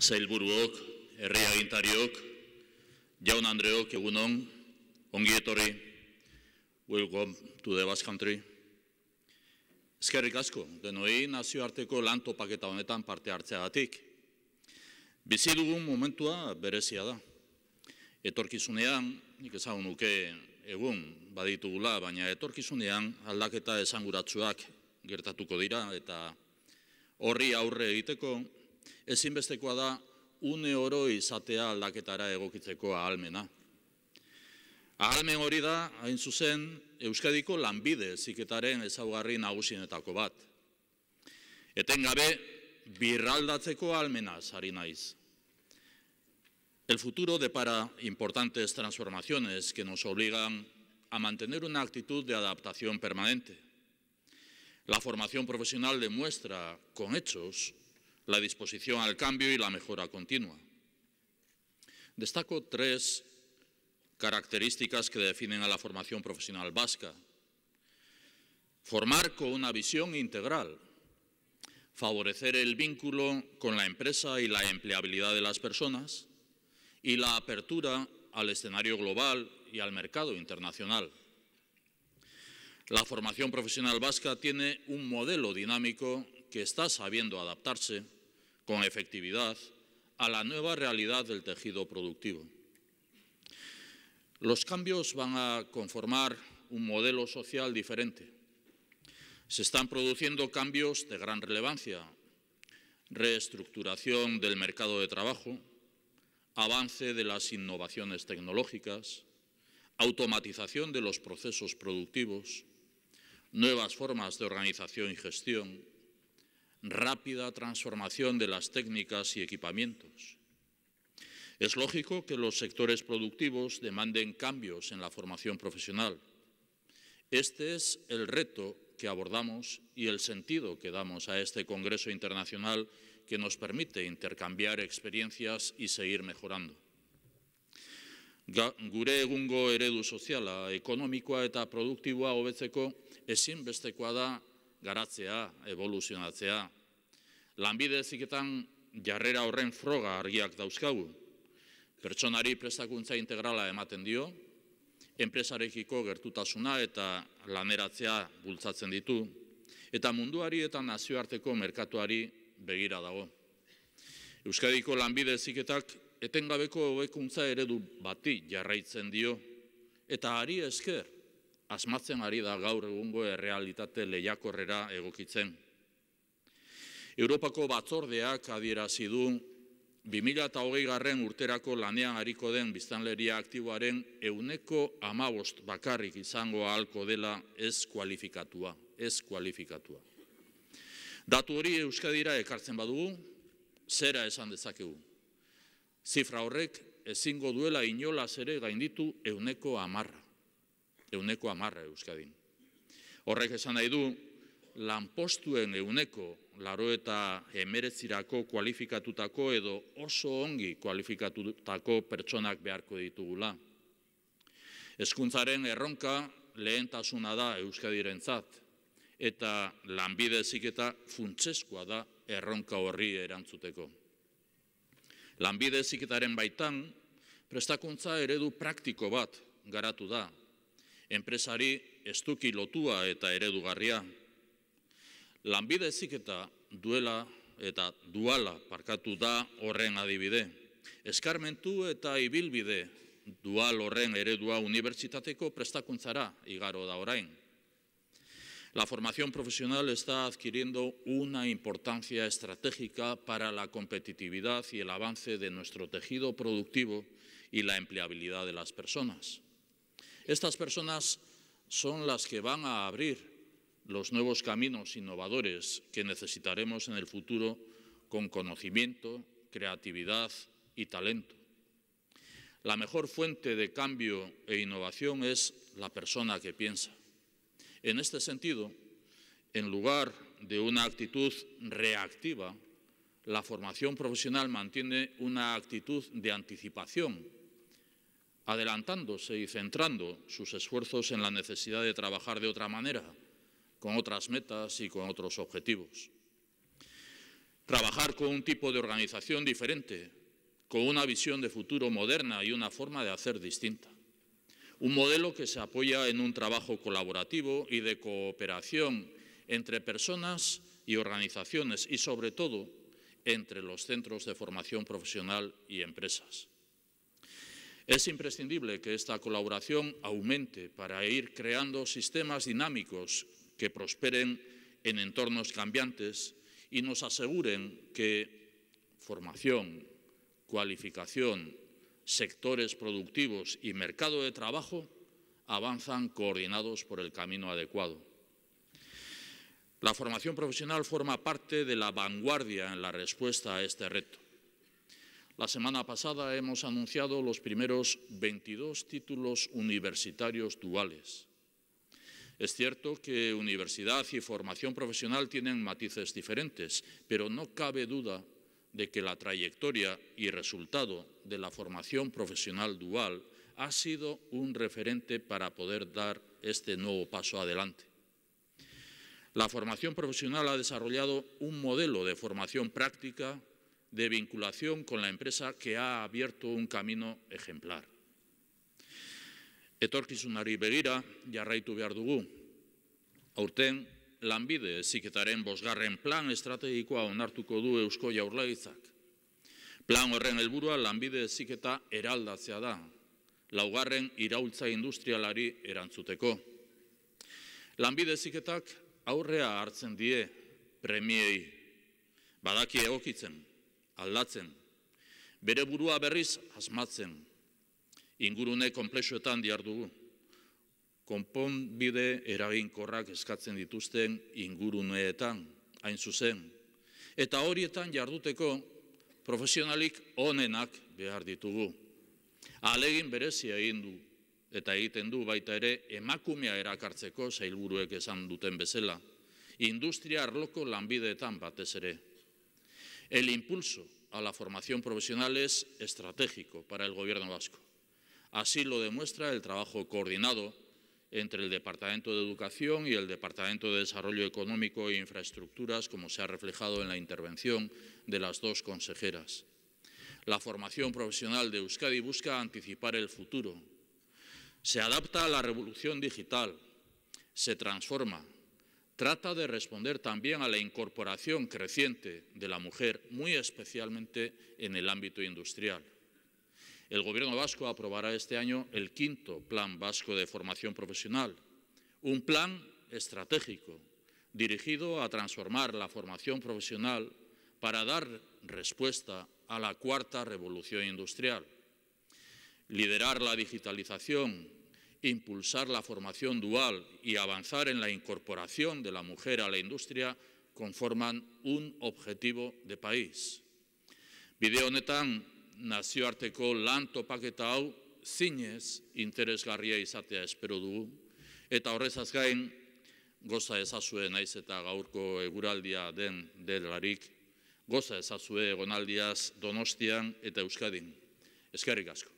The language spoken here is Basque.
zailburuok, gintariok, jaun andreok, egunon, ongi etorri, welcome to the Basque Country. Ezkerrik asko, denoi nazioarteko lan topaketa honetan parte hartzea datik. Bizi dugun momentua berezia da. Etorkizunean, nik ezagun nuke egun baditugula, baina etorkizunean aldaketa esanguratsuak gertatuko dira eta horri aurre egiteko ezinbestekoa da une oro izatea aldaketara egokitzeko ahalmena. Ahalmen hori da, hain zuzen, Euskadiko lanbide ziketaren ezaugarri nagusinetako bat. Eten gabe, birraldatzeko ahalmena zari naiz. El futuro depara importantes transformaciones que nos obligan a mantener una actitud de adaptación permanente. La formación profesional demuestra, con hechos, la disposición al cambio y la mejora continua. Destaco tres características que definen a la formación profesional vasca. Formar con una visión integral, favorecer el vínculo con la empresa y la empleabilidad de las personas y la apertura al escenario global y al mercado internacional. La formación profesional vasca tiene un modelo dinámico que está sabiendo adaptarse con efectividad a la nueva realidad del tejido productivo. Los cambios van a conformar un modelo social diferente. Se están produciendo cambios de gran relevancia, reestructuración del mercado de trabajo, avance de las innovaciones tecnológicas, automatización de los procesos productivos, nuevas formas de organización y gestión, rápida transformación de las técnicas y equipamientos. Es lógico que los sectores productivos demanden cambios en la formación profesional. Este es el reto que abordamos y el sentido que damos a este Congreso Internacional que nos permite intercambiar experiencias y seguir mejorando. Gure egungo eredu soziala, ekonomikoa eta produktiboa hobetzeko ezinbestekoa da garatzea, evoluzionatzea. Lanbide eziketan jarrera horren froga argiak dauzkagu. Pertsonari prestakuntza integrala ematen dio, enpresarekiko gertutasuna eta laneratzea bultzatzen ditu, eta munduari eta nazioarteko merkatuari begira dago. Euskadiko lanbide eziketak etengabeko hobekuntza eredu bati jarraitzen dio, eta ari esker asmatzen ari da gaur egungo errealitate lehiakorrera egokitzen. Europako batzordeak adierazi du 2008 garren urterako lanean ariko den biztanleria aktiboaren euneko amabost bakarrik izango ahalko dela ez kualifikatua, ez kualifikatua. Datu hori Euskadira ekartzen badugu, zera esan dezakegu. Zifra horrek ezingo duela inolaz ere gainditu euneko amarra euneko amarra euskadin. Horrek esan nahi du, lanpostuen euneko laro eta emeretzirako kualifikatutako edo oso ongi kualifikatutako pertsonak beharko ditugula. Hezkuntzaren erronka lehentasuna da Euskadirentzat eta lanbide eta funtsezkoa da erronka horri erantzuteko. Lanbide eziketaren baitan, prestakuntza eredu praktiko bat garatu da enpresari estuki lotua eta eredugarria. Lanbide eziketa duela eta duala parkatu da horren adibide. Eskarmentu eta ibilbide dual horren eredua unibertsitateko prestakuntzara igaro da orain. La formación profesional está adquiriendo una importancia estratégica para la competitividad y el avance de nuestro tejido productivo y la empleabilidad de las personas. Estas personas son las que van a abrir los nuevos caminos innovadores que necesitaremos en el futuro con conocimiento, creatividad y talento. La mejor fuente de cambio e innovación es la persona que piensa. En este sentido, en lugar de una actitud reactiva, la formación profesional mantiene una actitud de anticipación adelantándose y centrando sus esfuerzos en la necesidad de trabajar de otra manera, con otras metas y con otros objetivos. Trabajar con un tipo de organización diferente, con una visión de futuro moderna y una forma de hacer distinta. Un modelo que se apoya en un trabajo colaborativo y de cooperación entre personas y organizaciones y, sobre todo, entre los centros de formación profesional y empresas. Es imprescindible que esta colaboración aumente para ir creando sistemas dinámicos que prosperen en entornos cambiantes y nos aseguren que formación, cualificación, sectores productivos y mercado de trabajo avanzan coordinados por el camino adecuado. La formación profesional forma parte de la vanguardia en la respuesta a este reto la semana pasada hemos anunciado los primeros 22 títulos universitarios duales. Es cierto que universidad y formación profesional tienen matices diferentes, pero no cabe duda de que la trayectoria y resultado de la formación profesional dual ha sido un referente para poder dar este nuevo paso adelante. La formación profesional ha desarrollado un modelo de formación práctica de vinculación con la empresa que ha abierto un camino ejemplar. Etorkizunari begira jarraitu behar dugu. Aurten, lanbide ziketaren bosgarren plan estrategikoa onartuko du Eusko Jaurlaizak. Plan horren helburua lanbide ziketa eraldatzea da, laugarren iraultza industrialari erantzuteko. Lanbide ziketak aurrea hartzen die premiei badaki egokitzen aldatzen, bere burua berriz asmatzen, ingurune konplexuetan diardugu, konpon bide eraginkorrak eskatzen dituzten inguruneetan, hain zuzen, eta horietan jarduteko profesionalik onenak behar ditugu. Alegin berezia egin du eta egiten du baita ere emakumea erakartzeko zailburuek esan duten bezala. Industria arloko lanbideetan batez ere. El impulso a la formación profesional es estratégico para el Gobierno vasco. Así lo demuestra el trabajo coordinado entre el Departamento de Educación y el Departamento de Desarrollo Económico e Infraestructuras, como se ha reflejado en la intervención de las dos consejeras. La formación profesional de Euskadi busca anticipar el futuro. Se adapta a la revolución digital, se transforma, trata de responder también a la incorporación creciente de la mujer, muy especialmente en el ámbito industrial. El Gobierno vasco aprobará este año el quinto Plan Vasco de Formación Profesional, un plan estratégico dirigido a transformar la formación profesional para dar respuesta a la cuarta revolución industrial. Liderar la digitalización impulsar la formación dual y avanzar en la incorporación de la mujer a la industria conforman un objetivo de país. Bide honetan, nazioarteko lan topaketa hau zinez interesgarria izatea espero dugu, eta horrezaz gain, goza ezazue naiz eta gaurko eguraldia den delarik, goza ezazue egonaldiaz Donostian eta Euskadin. Ezkerrik asko.